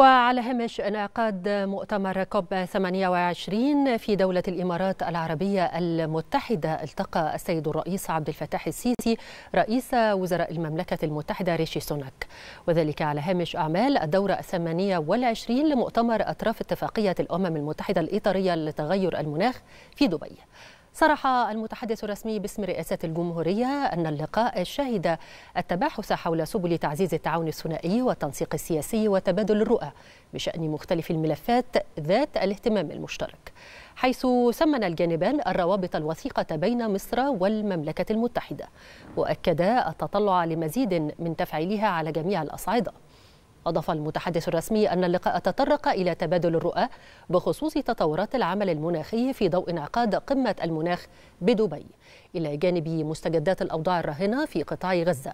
وعلى هامش انعقاد مؤتمر كوب 28 في دولة الإمارات العربية المتحدة التقى السيد الرئيس عبد الفتاح السيسي رئيس وزراء المملكة المتحدة ريشي سوناك وذلك على هامش أعمال الدورة 28 لمؤتمر أطراف اتفاقية الأمم المتحدة الإطارية لتغير المناخ في دبي صرح المتحدث الرسمي باسم رئاسة الجمهورية أن اللقاء شهد التباحث حول سبل تعزيز التعاون الثنائي والتنسيق السياسي وتبادل الرؤى بشأن مختلف الملفات ذات الاهتمام المشترك حيث سمن الجانبان الروابط الوثيقة بين مصر والمملكة المتحدة وأكدا التطلع لمزيد من تفعيلها على جميع الأصعدة أضاف المتحدث الرسمي أن اللقاء تطرق إلى تبادل الرؤى بخصوص تطورات العمل المناخي في ضوء انعقاد قمة المناخ بدبي إلى جانب مستجدات الأوضاع الراهنة في قطاع غزة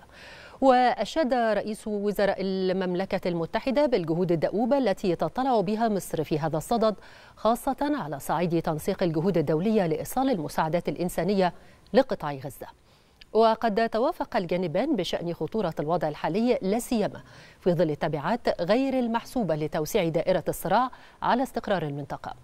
وأشاد رئيس وزراء المملكة المتحدة بالجهود الدؤوبة التي تطلع بها مصر في هذا الصدد خاصة على صعيد تنسيق الجهود الدولية لإيصال المساعدات الإنسانية لقطاع غزة وقد توافق الجانبان بشأن خطورة الوضع الحالي لا سيما في ظل التبعات غير المحسوبة لتوسيع دائرة الصراع على استقرار المنطقة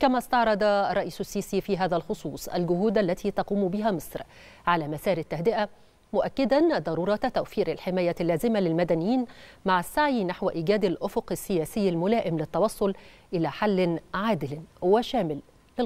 كما استعرض الرئيس السيسي في هذا الخصوص الجهود التي تقوم بها مصر على مسار التهدئة مؤكدا ضرورة توفير الحماية اللازمة للمدنيين مع السعي نحو إيجاد الأفق السياسي الملائم للتوصل إلى حل عادل وشامل